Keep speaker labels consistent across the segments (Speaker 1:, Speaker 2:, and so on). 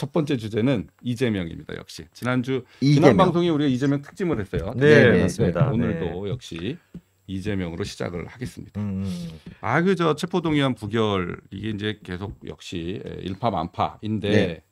Speaker 1: 첫 번째 주제는 이재명입니다. 역시 지난주 이재명. 지난 방송에 우리가 이재명 특집을 했어요. 네, 네, 네, 네 맞습니다. 네. 오늘도 네. 역시 이재명으로 시작을 하겠습니다. 음. 음. 아그 저 체포동의안 부결 이게 이제 계속 역시 일파만파인데 네.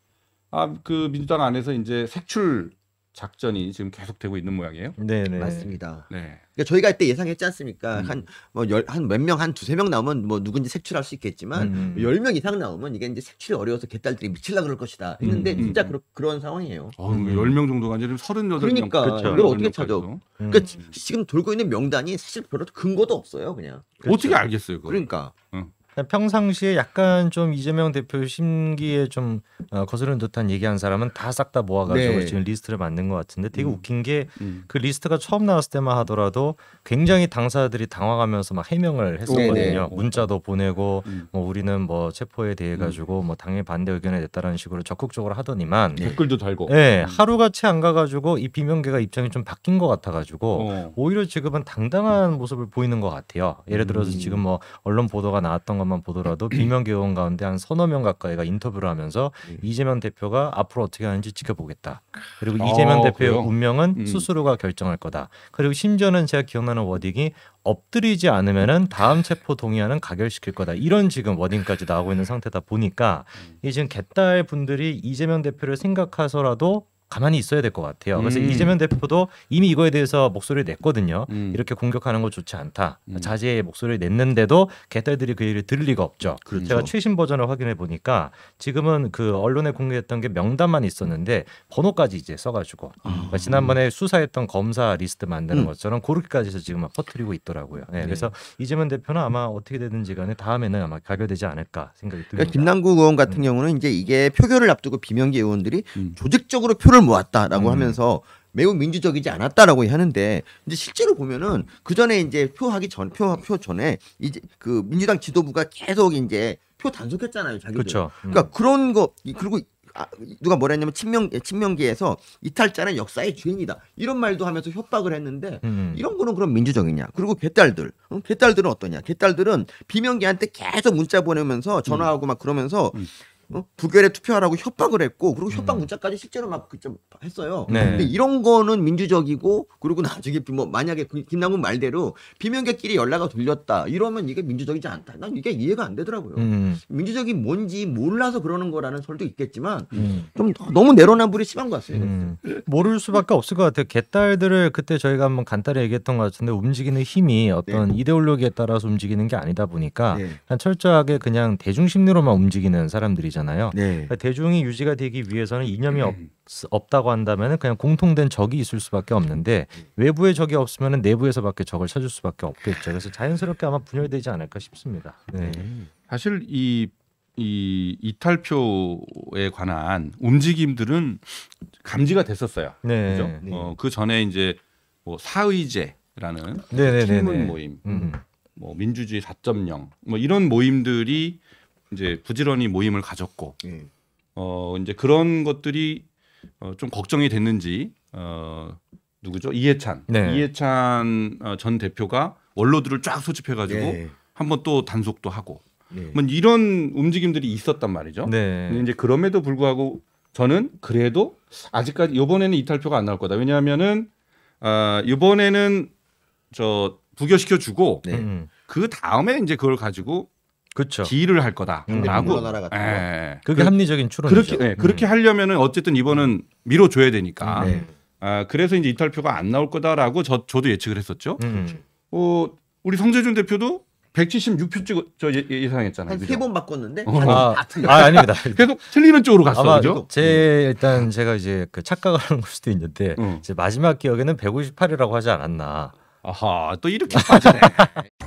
Speaker 2: 아그 민주당 안에서 이제 색출 작전이 지금 계속되고 있는 모양이에요. 네, 맞습니다. 네. 그러니까 저희가 그때 예상했지 않습니까? 음. 한뭐열한 몇 명 한 두 세 명 나오면 뭐 누군지 색출할 수 있겠지만 음. 음. 열명 이상 나오면 이게 이제 색출이 어려워서 개딸들이 미칠라 그럴 것이다. 했는데 음. 음 진짜 그러, 그런 상황이에요. 어, 음. 10명 정도가 아니라 38명. 그러니까 그렇죠. 어떻게 찾아? 음. 그러니까 지금 돌고 있는 명단이 사실 별로 근거도 없어요, 그냥. 그렇죠. 어떻게 알겠어요, 그걸. 그러니까. 응.
Speaker 3: 평상시에 약간 좀 이재명 대표 심기에 좀 어, 거스르는 듯한 얘기한 사람은 다 싹 다 모아가지고 네. 지금 리스트를 만든 것 같은데 되게 음. 웃긴 게그 음. 리스트가 처음 나왔을 때만 하더라도 굉장히 당사자들이 당황하면서 막 해명을 했었거든요. 네네. 네. 뭐 문자도 보내고 음. 뭐 우리는 뭐 체포에 대해 음. 가지고 음. 뭐 당의 반대 의견을 냈다라는 식으로 적극적으로 하더니만 네. 댓글도 달고. 네, 음. 하루같이 안 가가지고 이 비명계가 입장이 좀 바뀐 것 같아가지고 어. 오히려 지금은 당당한 모습을 보이는 것 같아요. 예를 들어서 지금 뭐 언론 보도가 나왔던 것 것만 보더라도 비명계원 가운데 한 서너 명 가까이가 인터뷰를 하면서 음. 이재명 대표가 앞으로 어떻게 하는지 지켜보겠다. 그리고 아, 이재명 아, 대표의 그래요? 운명은 음. 스스로가 결정할 거다. 그리고 심지어는 제가 기억나는 워딩이 엎드리지 않으면은 다음 체포 동의안은 가결시킬 거다. 이런 지금 워딩까지 나오고 있는 상태다 보니까 음. 이 지금 개딸 분들이 이재명 대표를 생각해서라도 가만히 있어야 될 것 같아요. 그래서 음. 이재명 대표도 이미 이거에 대해서 목소리를 냈거든요. 음. 이렇게 공격하는 거 좋지 않다. 음. 자제의 목소리를 냈는데도 개딸들이 그 얘기를 들을 리가 없죠. 그렇죠. 제가 최신 버전을 확인해 보니까 지금은 그 언론에 공개했던 게 명단만 있었는데 번호까지 이제 써가지고 그 지난번에 수사했던 검사 리스트 만드는 음. 것처럼 그렇게까지 해서 지금 퍼뜨리고 있더라고요. 네, 네. 그래서 이재명 대표는 아마 어떻게 되든지
Speaker 2: 간에 다음에는 아마 가결되지 않을까 생각이 그러니까 듭니다. 그러니까 김남국 의원 같은 음. 경우는 이제 이게 표결을 앞두고 비명계 의원들이 음. 조직적으로 표를 표를 모았다라고 음. 하면서 매우 민주적이지 않았다라고 하는데 이제 실제로 보면은 그 전에 이제 표하기 전표표 전에 이제 그 민주당 지도부가 계속 이제 표 단속했잖아요 자기들. 그렇죠. 음. 그러니까 그런 거 그리고 아, 누가 뭐라 했냐면 친명 친명계에서 이탈자는 역사의 주인이다 이런 말도 하면서 협박을 했는데 음. 음. 이런 거는 그럼 민주적이냐 그리고 개딸들 개딸들은 어? 어떠냐 개딸들은 비명계한테 계속 문자 보내면서 전화하고 음. 막 그러면서 음. 어? 부결에 투표하라고 협박을 했고 그리고 협박 음. 문자까지 실제로 막 그좀 했어요. 네. 근데 이런 거는 민주적이고 그리고 나중에 뭐 만약에 그 김남국 말대로 비명계끼리 연락을 돌렸다 이러면 이게 민주적이지 않다. 난 이게 이해가 안 되더라고요. 음. 민주적인 뭔지 몰라서 그러는 거라는 설도 있겠지만 음. 좀 너무 내로남불이 심한 것 같아요. 음.
Speaker 3: 모를 수밖에 없을 것 같아요. 개딸들을 그때 저희가 한번 간단히 얘기했던 것 같은데 움직이는 힘이 어떤 네. 이데올로기에 따라서 움직이는 게 아니다 보니까 네. 철저하게 그냥 대중 심리로만 움직이는 사람들이잖 되잖아요. 네. 그러니까 대중이 유지가 되기 위해서는 이념이 음. 없, 없다고 한다면 그냥 공통된 적이 있을 수밖에 없는데 외부의 적이 없으면 내부에서밖에 적을 찾을 수밖에 없겠죠. 그래서 자연스럽게 아마 분열되지 않을까 싶습니다.
Speaker 1: 네. 네. 사실 이, 이 이탈표에 관한 움직임들은 감지가 됐었어요. 네. 그죠? 네. 어, 그 전에 이제 뭐 사의제라는 네, 네, 네, 네. 모임, 음. 뭐 민주주의 4.0뭐 이런 모임들이 이제 부지런히 모임을 가졌고 예. 어 이제 그런 것들이 어, 좀 걱정이 됐는지 어 누구죠 이해찬 네. 이해찬 어, 전 대표가 원로들을 쫙 소집해가지고 예. 한번 또 단속도 하고 네. 뭐 이런 움직임들이 있었단 말이죠. 네. 근데 이제 그럼에도 불구하고 저는 그래도 아직까지 이번에는 이탈표가 안 나올 거다. 왜냐하면은 아, 이번에는 저 부결시켜 주고 네. 그 다음에 이제 그걸 가지고 그렇죠. 을할 거다라고. 예. 그게 그, 합리적인
Speaker 3: 추론이죠. 그렇게 예, 음. 그렇게
Speaker 1: 하려면 어쨌든 이번은 밀어 줘야 되니까. 음. 네. 아, 그래서 이제 이탈표가 안 나올 거다라고 저 저도 예측을 했었죠. 음. 그렇죠. 어, 우리 성재준 대표도 176표 찍어 저 예, 예 상했잖아요 한세번
Speaker 2: 바꿨는데 어. 아, 아, 아닙니다.
Speaker 1: 계속 틀리는
Speaker 3: 쪽으로 갔어. 아마 그죠? 제 일단 제가 이제 그 착각을 하는 걸 수도 있는데 음. 어. 제 마지막 기억에는 158이라고 하지 않았나. 아하, 또 이렇게 빠지네.